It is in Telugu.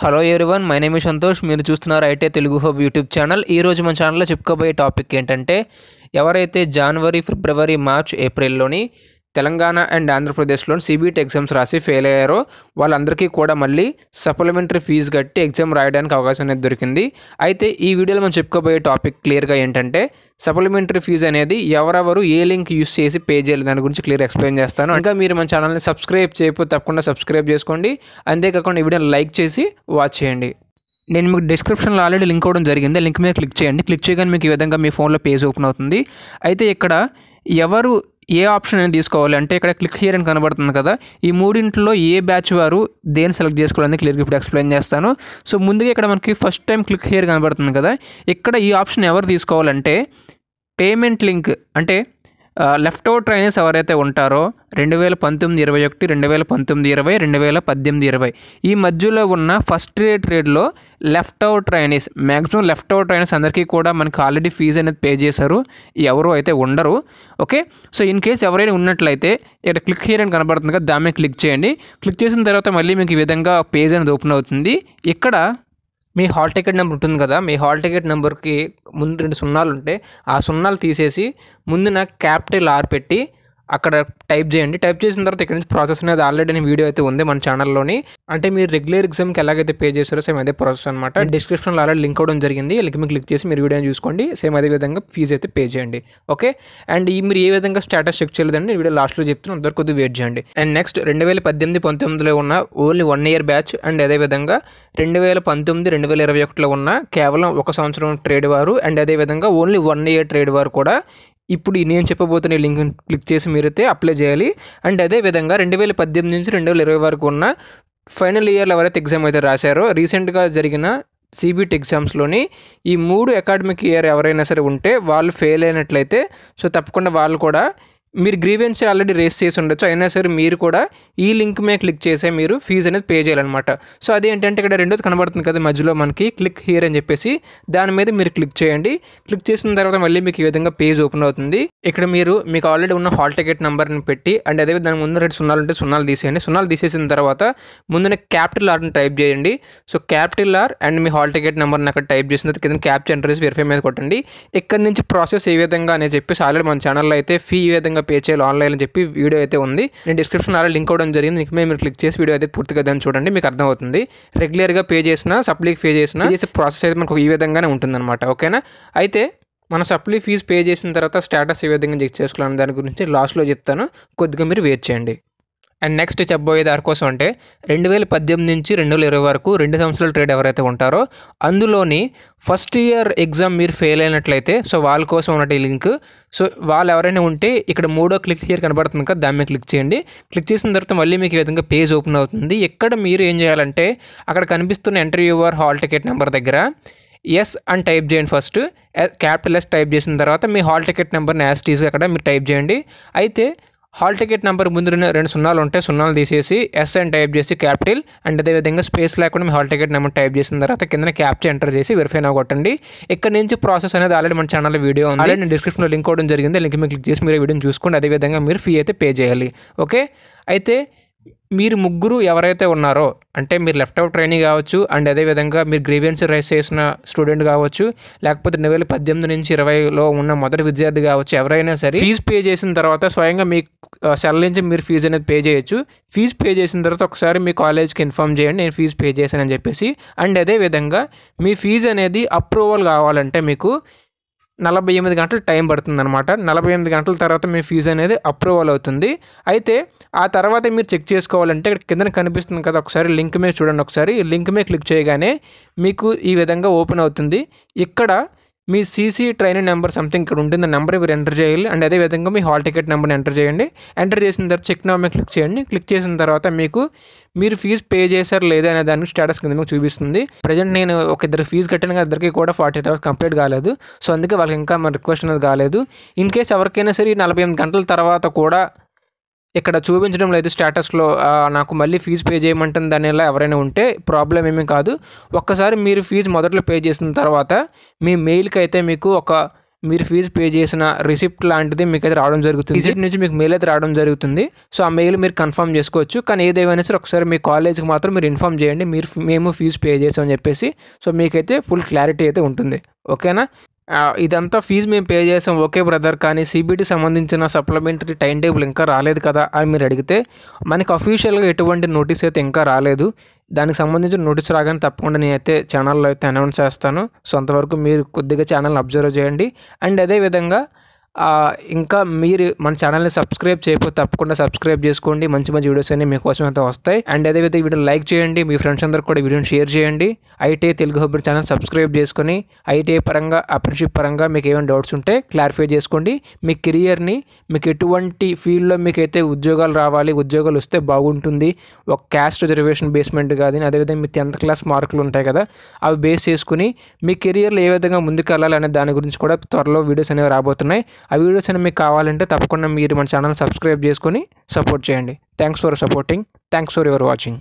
hello everyone my name Santosh మీరు చూస్తున్నారు IT Telugu hub YouTube channel ఈ రోజు మన ఛానల్లో చెప్పుకోబోయే టాపిక్ ఏంటంటే ఎవరైతే జనవరి ఫిబ్రవరి మార్చ్ ఏప్రిల్లోని తెలంగాణ అండ్ ఆంధ్రప్రదేశ్లోని సిబిటి ఎగ్జామ్స్ e రాసి ఫెయిల్ అయ్యారో వాళ్ళందరికీ కూడా మళ్ళీ సప్లిమెంటరీ ఫీజు కట్టి ఎగ్జామ్ రాయడానికి అవకాశం అనేది దొరికింది అయితే ఈ వీడియోలో మనం చెప్పుకోబోయే టాపిక్ క్లియర్గా ఏంటంటే సప్లిమెంటరీ ఫీజు అనేది ఎవరెవరు ఏ లింక్ యూస్ చేసి పే చేయాలి దాని గురించి క్లియర్ ఎక్స్ప్లెయిన్ చేస్తాను ఇంకా మీరు మన ఛానల్ని సబ్స్క్రైబ్ చేయకపోతే తప్పకుండా సబ్స్క్రైబ్ చేసుకోండి అంతేకాకుండా ఈ వీడియోని లైక్ చేసి వాచ్ చేయండి నేను మీకు డిస్క్రిప్షన్లో ఆల్రెడీ లింక్ అవ్వడం జరిగింది లింక్ మీద క్లిక్ చేయండి క్లిక్ చేయగానే మీకు ఈ విధంగా మీ ఫోన్లో పేజ్ ఓపెన్ అవుతుంది అయితే ఇక్కడ ఎవరు ఏ ఆప్షన్ అనేది తీసుకోవాలి అంటే ఇక్కడ క్లిక్ హియర్ అని కనబడుతుంది కదా ఈ మూడింట్లో ఏ బ్యాచ్ వారు దేని సెలెక్ట్ చేసుకోవాలని క్లియర్గా ఇప్పుడు ఎక్స్ప్లెయిన్ చేస్తాను సో ముందుగా ఇక్కడ మనకి ఫస్ట్ టైం క్లిక్ హియర్ కనబడుతుంది కదా ఇక్కడ ఈ ఆప్షన్ ఎవరు తీసుకోవాలంటే పేమెంట్ లింక్ అంటే లెఫ్ట్ అవుట్ ట్రైనర్స్ ఎవరైతే ఉంటారో రెండు వేల పంతొమ్మిది ఇరవై ఒకటి రెండు వేల పంతొమ్మిది ఇరవై రెండు వేల పద్దెనిమిది ఇరవై ఈ మధ్యలో ఉన్న ఫస్ట్ రే ట్రేడ్లో left out trainees maximum left out trainers అందరికీ కూడా మనకి ఆల్రెడీ ఫీజు అనేది పే చేశారు ఎవరు అయితే ఉండరు ఓకే సో ఇన్ కేస్ ఎవరైనా ఉన్నట్లయితే ఇక్కడ క్లిక్ చేయడానికి కనబడుతుంది కదా దాని క్లిక్ చేయండి క్లిక్ చేసిన తర్వాత మళ్ళీ మీకు ఈ విధంగా పేజ్ అనేది ఓపెన్ అవుతుంది ఇక్కడ మీ హాల్ టికెట్ నెంబర్ ఉంటుంది కదా మీ హాల్ టికెట్ నెంబర్కి ముందు రెండు సున్నాలు ఉంటే ఆ సున్నాలు తీసేసి ముందున క్యాపిటల్ ఆర్ పెట్టి అక్కడ టైప్ చేయండి టైప్ చేసిన తర్వాత ఇక్కడ నుంచి ప్రాసెస్ అనేది ఆల్రెడీ వీడియో అయితే ఉంది మన ఛానల్లోని అంటే మీరు రెగ్యులర్ ఎగ్జామ్కి ఎలాగైతే పే చేస్తారో సేమ్ అదే ప్రాసెస్ అనమాట డిస్క్రిప్షన్లో ఆల్రెడీ లింక్ అవడం జరిగింది లింక్ మీకు క్లిక్ చేసి మీరు వీడియో చూసుకోండి సేమ్ అదే విధంగా ఫీజు అయితే పే చేయండి ఓకే అండ్ ఈ మీరు ఏ విధంగా స్టేటస్ చెక్ చేయలేదండి వీడియో లాస్ట్లో చెప్తున్నాను అందరు కొద్దిగా వెయిట్ చేయండి అండ్ నెక్స్ట్ రెండు వేల పద్దెనిమిది పంతొమ్మిదిలో ఉన్న only one year batch and అదేవిధంగా రెండు వేల పంతొమ్మిది రెండు వేల ఇరవై ఒకటిలో ఉన్న కేవలం ఒక సంవత్సరం ట్రేడ్ వారు అండ్ అదేవిధంగా ఓన్లీ వన్ ఇయర్ ట్రేడ్ వారు కూడా ఇప్పుడు నేను చెప్పబోతున్న లింక్ క్లిక్ చేసి మీరైతే అప్లై చేయాలి అండ్ అదే విధంగా రెండు వేల పద్దెనిమిది నుంచి రెండు వేల ఇరవై వరకు ఉన్న ఫైనల్ ఇయర్లో ఎవరైతే ఎగ్జామ్ అయితే రాశారో రీసెంట్గా జరిగిన సిబిట్ ఎగ్జామ్స్లోని ఈ మూడు అకాడమిక్ ఇయర్ ఎవరైనా సరే ఉంటే వాళ్ళు ఫెయిల్ అయినట్లయితే సో తప్పకుండా వాళ్ళు కూడా మీరు గ్రీవెన్స్ ఆల్రెడీ రేస్ చేసి ఉండొచ్చు అయినా సరే మీరు కూడా ఈ లింక్ మీద క్లిక్ చేసే మీరు ఫీజు అనేది పే చేయాలన్నమాట సో అది ఏంటంటే ఇక్కడ రెండోది కనబడుతుంది కదా మధ్యలో మనకి క్లిక్ హియర్ అని చెప్పేసి దాని మీద మీరు క్లిక్ చేయండి క్లిక్ చేసిన తర్వాత మళ్ళీ మీకు ఈ విధంగా పేజ్ ఓపెన్ అవుతుంది ఇక్కడ మీరు మీకు ఆల్రెడీ ఉన్న హాల్ టికెట్ నెంబర్ని పెట్టి అండ్ అదే దాని ముందు రెండు సున్నాలు ఉంటే సున్నాలు తీసేయండి సున్నాలు తీసేసిన తర్వాత ముందునే క్యాపిటల్ ఆర్ని టైప్ చేయండి సో క్యాపిటల్ ఆర్ అండ్ మీ హాల్ టికెట్ నెంబర్ని అక్కడ టైప్ చేసిన తర్వాత కింద క్యాప్ ఎంట్రీస్ వెరిఫై మీద కొట్టండి ఇక్కడ నుంచి ప్రాసెస్ ఏ విధంగా అని చెప్పేసి ఆల్రెడీ మన ఛానల్లో అయితే ఫీ ఏ విధంగా పే చేయాలి ఆన్లైన్ అని చెప్పి వీడియో అయితే ఉంది నేను డిస్క్రిప్షన్ అలా లింక్ అవడం జరిగింది ఇంకా మీరు క్లిక్ చేసి వీడియో అయితే పూర్తిగా దాన్ని చూడండి మీకు అర్థమవుతుంది రెగ్యులర్గా పే చేసిన సప్లీకి పే చేసిన చేసే ప్రాసెస్ అయితే మనకు ఈ విధంగానే ఉంటుందన్నమాట ఓకేనా అయితే మన సప్లీ ఫీజు పే చేసిన తర్వాత స్టేటస్ ఏ విధంగా చెక్ చేసుకోవాలని దాని గురించి లాస్ట్లో చెప్తాను కొద్దిగా మీరు వెయిట్ చేయండి అండ్ నెక్స్ట్ చెప్పబోయే దానికోసం అంటే రెండు వేల పద్దెనిమిది నుంచి రెండు వేల ఇరవై వరకు రెండు సంవత్సరాల ట్రేడ్ ఎవరైతే ఉంటారో అందులోని ఫస్ట్ ఇయర్ ఎగ్జామ్ మీరు ఫెయిల్ అయినట్లయితే సో వాళ్ళ కోసం ఉన్నటి ఈ లింక్ సో వాళ్ళు ఎవరైనా ఉంటే ఇక్కడ మూడో క్లిక్ ఇయర్ కనబడుతుంది కదా దాని మీద క్లిక్ చేయండి క్లిక్ చేసిన తర్వాత మళ్ళీ మీకు ఈ విధంగా పేజ్ ఓపెన్ అవుతుంది ఇక్కడ మీరు ఏం చేయాలంటే అక్కడ కనిపిస్తున్న entry your hall ticket number దగ్గర ఎస్ అని టైప్ చేయండి ఫస్ట్ క్యాపిటల్ ఎస్ టైప్ చేసిన తర్వాత మీ హాల్ టికెట్ నెంబర్ని యాస్టీస్గా అక్కడ మీరు టైప్ చేయండి అయితే హాల్ టికెట్ నెంబర్ ముందు రెండు సున్నాలు ఉంటే సున్నాలు తీసేసి ఎస్ అని టైప్ చేసి క్యాపిటల్ అండ్ అదేవిధంగా స్పేస్ లేకుండా మీ హాల్ టికెట్ నెంబర్ టైప్ చేసిన తర్వాత కింద క్యాప్చర్ ఎంటర్ చేసి వెరిఫై నా కొట్టండి ఇక్కడ నుంచి ప్రాసెస్ అనేది ఆల్రెడీ మన ఛానల్ వీడియో ఉంది ఆల్రెడీ డిస్క్రిప్షన్లో లింక్ అవ్వడం జరిగింది లింక్ మీకు క్లిక్ చేసి మీరు వీడియోని చూసుకోండి అదేవిధంగా మీరు ఫీ అయితే పే చేయాలి ఓకే అయితే మీరు ముగ్గురు ఎవరైతే ఉన్నారో అంటే మీరు లెఫ్ట్ అవుట్ ట్రైనింగ్ కావచ్చు అండ్ అదేవిధంగా మీరు గ్రీవియన్స్ రైస్ చేసిన స్టూడెంట్ కావచ్చు లేకపోతే రెండు వేల పద్దెనిమిది నుంచి ఇరవైలో ఉన్న మొదటి విద్యార్థి కావచ్చు ఎవరైనా సరే ఫీజు పే చేసిన తర్వాత స్వయంగా మీ సెల్ నుంచి మీరు ఫీజు అనేది పే చేయొచ్చు ఫీజు పే చేసిన తర్వాత ఒకసారి మీ కాలేజ్కి ఇన్ఫామ్ చేయండి నేను ఫీజు పే చేశానని చెప్పేసి అండ్ అదేవిధంగా మీ ఫీజు అనేది అప్రూవల్ కావాలంటే మీకు నలభై ఎనిమిది గంటలు టైం పడుతుంది అనమాట నలభై ఎనిమిది గంటల తర్వాత మీ ఫీజు అనేది అప్రూవల్ అవుతుంది అయితే ఆ తర్వాత మీరు చెక్ చేసుకోవాలంటే ఇక్కడ కింద కనిపిస్తుంది కదా ఒకసారి లింక్ మీద చూడండి ఒకసారి లింక్ మీద క్లిక్ చేయగానే మీకు ఈ విధంగా ఓపెన్ అవుతుంది ఇక్కడ మీ సీసీ ట్రైనింగ్ నెంబర్ సంథింగ్ ఇక్కడ ఉంటుంది నెంబర్ మీరు ఎంటర్ చేయాలి అండ్ అదేవిధంగా మీ హాల్ టికెట్ నెంబర్ని ఎంటర్ చేయండి ఎంటర్ చేసిన తర్వాత చెక్ నెంబర్ క్లిక్ చేయండి క్లిక్ చేసిన తర్వాత మీకు మీరు ఫీజు పే చేశారు లేదా అనే దాన్ని స్టేటస్ కింద మీకు చూపిస్తుంది ప్రజెంట్ నేను ఒక ఇద్దరు ఫీజు కట్టిన ఇద్దరికి కూడా ఫార్టీ ఎయిట్ అవర్స్ కంప్లీట్ కాలేదు సో అందుకే వాళ్ళకి ఇంకా మన రిక్వెస్ట్ అనేది కాలేదు ఇన్ కేస్ ఎవరికైనా సరే నలభై ఎనిమిది గంటల తర్వాత కూడా ఇక్కడ చూపించడం లేదు స్టేటస్లో నాకు మళ్ళీ ఫీజు పే చేయమంటుంది దానిలా ఎవరైనా ఉంటే ప్రాబ్లం ఏమీ కాదు ఒక్కసారి మీరు ఫీజు మొదట్లో పే చేసిన తర్వాత మీ మెయిల్కి అయితే మీకు ఒక మీరు ఫీజు పే చేసిన రిసిప్ట్ లాంటిది మీకు అయితే రావడం జరుగుతుంది రిసిప్ట్ నుంచి మీకు మెయిల్ అయితే రావడం జరుగుతుంది సో ఆ మెయిల్ మీరు కన్ఫర్మ్ చేసుకోవచ్చు కానీ ఏదేమైనా సరే ఒకసారి మీ కాలేజ్కి మాత్రం మీరు ఇన్ఫామ్ చేయండి మీరు మేము ఫీజు పే చేసామని చెప్పేసి సో మీకైతే ఫుల్ క్లారిటీ అయితే ఉంటుంది ఓకేనా ఇదంతా ఫీజు మేము పే చేసాం ఓకే బ్రదర్ కానీ సిబిటి సంబంధించిన సప్లిమెంటరీ టైం టేబుల్ ఇంకా రాలేదు కదా అని మీరు అడిగితే మనకి అఫీషియల్గా ఎటువంటి నోటీస్ అయితే ఇంకా రాలేదు దానికి సంబంధించిన నోటీస్ రాగానే తప్పకుండా నేనైతే ఛానల్లో అయితే అనౌన్స్ చేస్తాను సో అంతవరకు మీరు కొద్దిగా ఛానల్ని అబ్జర్వ్ చేయండి అండ్ అదేవిధంగా ఇంకా మీరు మన ఛానల్ని సబ్స్క్రైబ్ చేయకపోతే తప్పకుండా సబ్స్క్రైబ్ చేసుకోండి మంచి మంచి వీడియోస్ అన్ని మీకోసం అయితే వస్తాయి అండ్ అదేవిధంగా వీడియో లైక్ చేయండి మీ ఫ్రెండ్స్ అందరికి కూడా వీడియోని షేర్ చేయండి ఐటీఐ తెలుగు హబ్బర్ ఛానల్ సబ్స్క్రైబ్ చేసుకొని ఐటీఐ పరంగా అప్రెన్షిప్ పరంగా మీకు ఏమైనా డౌట్స్ ఉంటే క్లారిఫై చేసుకోండి మీ కెరియర్ని మీకు ఎటువంటి ఫీల్డ్లో మీకైతే ఉద్యోగాలు రావాలి ఉద్యోగాలు వస్తే బాగుంటుంది ఒక క్యాస్ట్ రిజర్వేషన్ బేస్మెంట్ కాదని అదేవిధంగా మీ టెన్త్ క్లాస్ మార్కులు ఉంటాయి కదా అవి బేస్ చేసుకుని మీ కెరియర్లో ఏ విధంగా ముందుకు వెళ్ళాలి అనే దాని గురించి కూడా త్వరలో వీడియోస్ అనేవి రాబోతున్నాయి ఆ వీడియోస్ అయినా మీకు కావాలంటే తప్పకుండా మీరు మన ఛానల్ సబ్స్క్రైబ్ చేసుకొని సపోర్ట్ చేయండి thanks for supporting thanks for your watching